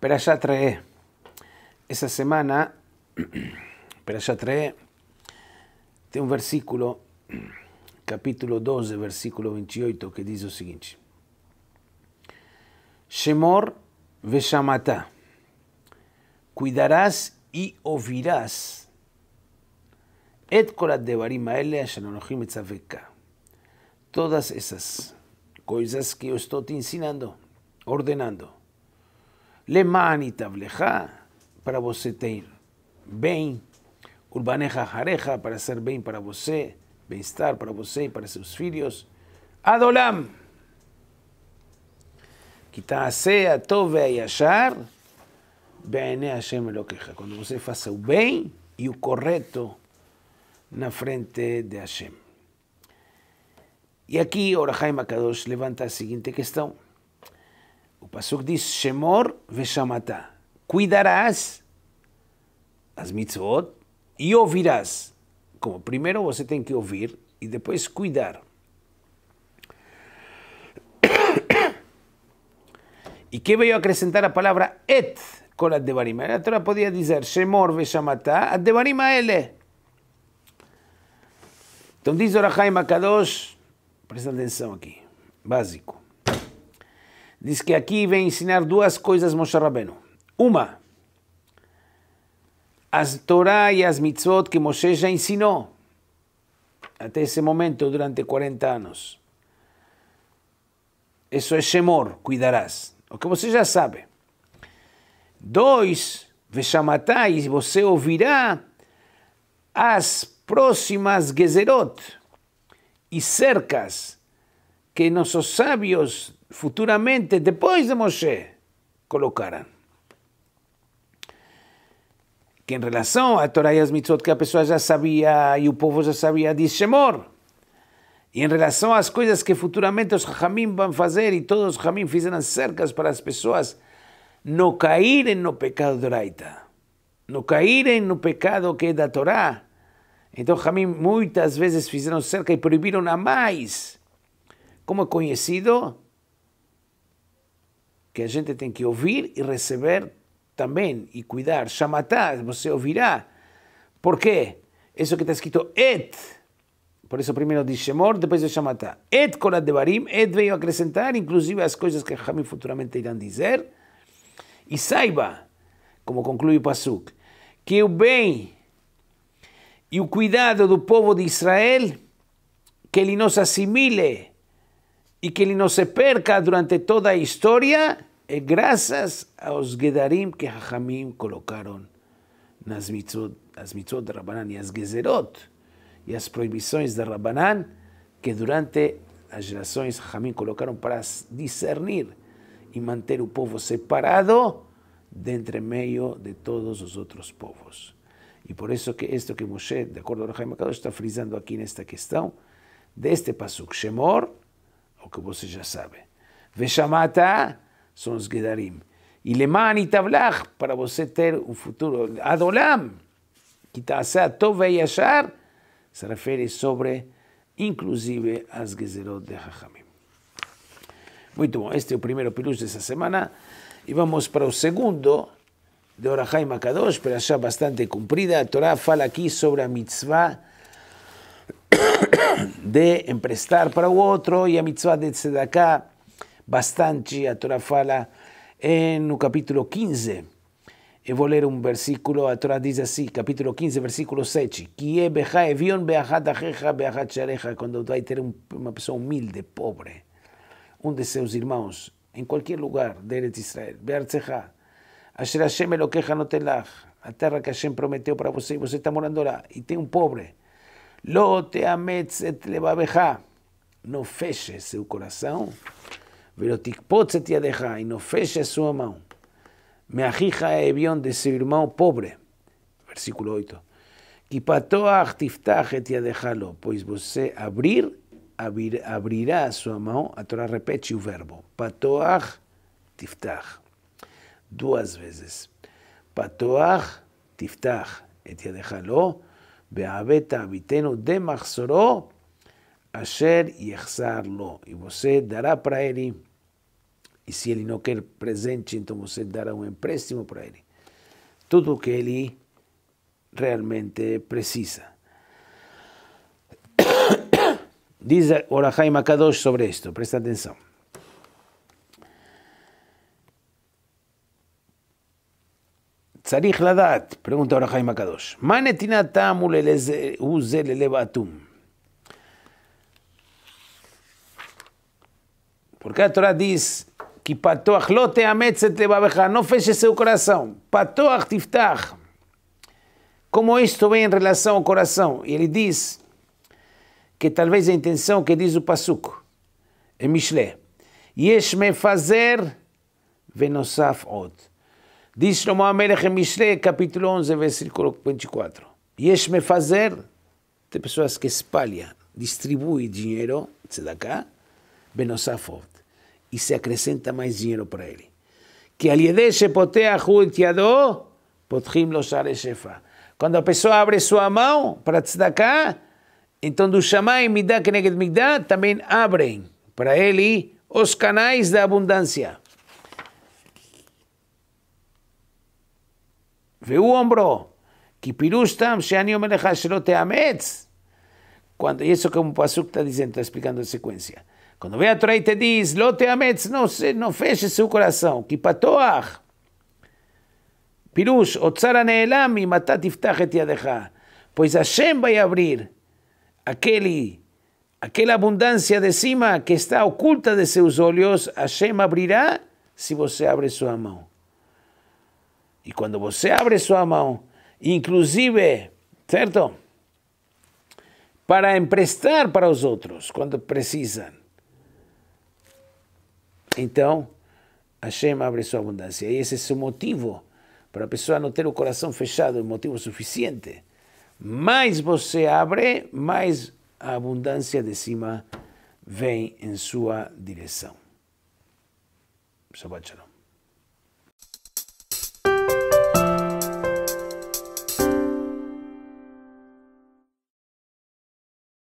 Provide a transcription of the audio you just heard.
Pero ya trae esa semana, pero ya trae de un versículo, capítulo 12, versículo 28, que dice lo siguiente. Shemor veshamata. Cuidarás y oirás. Et korat devarim aele etzaveka. Todas esas cosas que yo estoy te ensinando, ordenando Lemani Tavlecha, para você ter bem. Urbaneja Jareja, para ser bem para você, bem-estar para você e para seus filhos. Adolam, que a tova e achar, Hashem Eloqueja. Quando você faça o bem e o correto na frente de Hashem. E aqui Orahaim Makadosh levanta a seguinte questão. Pasuk diz: Shemor veshamata. Cuidarás as mitzvot e ouvirás. Como primeiro você tem que ouvir e depois cuidar. E que veio acrescentar a palavra et com a devarim. A Torá podia dizer Shemor veshamata, a devarim ele. Então diz o Orahaim Akadosh, presta atenção aqui, básico diz que aqui vem ensinar duas coisas Moshe Rabbeinu. Uma, as Torá e as mitzvot que Moshe já ensinou até esse momento durante 40 anos. Isso é Shemor, cuidarás. O que você já sabe. Dois, Veshamatai, você ouvirá as próximas Gezerot e cercas que nossos sábios futuramente, depois de Moshe, colocaram. Que em relação à Torá e às mitzvot que a pessoa já sabia e o povo já sabia, diz Shemor. E em relação às coisas que futuramente os Jamim vão fazer, e todos os Jamim fizeram cercas para as pessoas não caírem no pecado de Oraita, não caírem no pecado que é da Torá. Então, Jamim muitas vezes fizeram cerca e proibiram a mais. Como é conhecido, que a gente tem que ouvir e receber também e cuidar. Shamatá, você ouvirá. Por quê? Isso que está escrito et. Por isso primeiro diz Shemor, depois é Shamatá. Et Kolat Devarim, et veio acrescentar, inclusive as coisas que Hamim futuramente irão dizer. E saiba, como conclui o Pasuk, que o bem e o cuidado do povo de Israel, que ele não se assimile e que ele não se perca durante toda a história, é graças aos Gedarim que Hachamim colocaram nas mitzvot, as mitzvot da Rabbanan e as Gezerot e as proibições de Rabbanan que durante as gerações Hachamim colocaram para discernir e manter o povo separado de entre meio de todos os outros povos. E por isso que isto que Moshe, de acordo com o Rahamim está frisando aqui nesta questão, deste Pasuk Shemor, o que você já sabe. Veshamata, son Gedarim. Y Lemán y Tablach, para tener un futuro. Adolam, Kitasa Tove y Ashar, se refiere sobre inclusive a Sgezerot de Jajamim. Muy bien, este es el primer pilus de esta semana. Y vamos para el segundo de Orajai Makadosh, pero ya bastante cumplida. Torah fala aquí sobre la mitzvah de emprestar para otro y Y a mitzvah de tzedakah bastante, a Torá fala no capítulo 15. Eu vou ler um versículo, a Torá diz assim, capítulo 15, versículo 7. Que é evion quando vai ter uma pessoa humilde, pobre, um de seus irmãos, em qualquer lugar de Eretz Israel, asher Hashem eloqueja notelach, a terra que Hashem prometeu para você, e você está morando lá, e tem um pobre. lote ametz et levabeja, não feche seu coração Veloticpotz et yadecha, e não fecha sua mão. me Meachija evion de seu irmão pobre. Versículo 8. Kipatoach tiftach et yadejalo, pois você abrir, abrir, abrirá a sua mão. A Torá repete o verbo. Patoach tiftach. Duas vezes. Patoach tiftach et yadejalo, beaveta abiteno de machsoró, asher yechsar lo. E você dará para ele e se ele não quer presente, então você dará um empréstimo para ele. Tudo o que ele realmente precisa. Diz Orahai Makadosh sobre isto, presta atenção. Tzarich l'adat pergunta אור החיים הקדוש, מה נתינת טעם הוא זה ללב Porque a Torá diz que patoach lo teametz et levaveja, não feche seu coração. Patoach tiftach. Como isto vem em relação ao coração? E ele diz que talvez a intenção que diz o Passuco, é Mishle, yesh me fazer venosaf od. Diz Shlomo Amelech em Mishle, capítulo 11, versículo 24. Yesh me fazer, tem pessoas que espalham, distribuem dinheiro, tzedakah, venosaf od e se acrescenta mais dinheiro para ele. Que aliede é shepoteahu et yado, potrim lo Quando a pessoa abre sua mão para tzedakah, então do Shammai Midah Keneged Midah também abrem para ele os canais da abundância. והוא אומרו, כי פירוש תם שאני אומר לך שלא תאמץ. Quando, isso é como o Pasuk está dizendo, está explicando a sequência. Quando vem a Torá e te diz, a não, não feche seu coração, que patoach, pirush, otzara neelami, matatiftach et yadecha, pois Hashem vai abrir aquele, aquela abundância de cima que está oculta de seus olhos, Hashem abrirá se você abre sua mão. E quando você abre sua mão, inclusive, certo? Para emprestar para os outros quando precisam. Então, Hashem abre sua abundância. E esse é o motivo para a pessoa não ter o coração fechado, o motivo suficiente. Mais você abre, mais a abundância de cima vem em sua direção. Shabbat Shalom.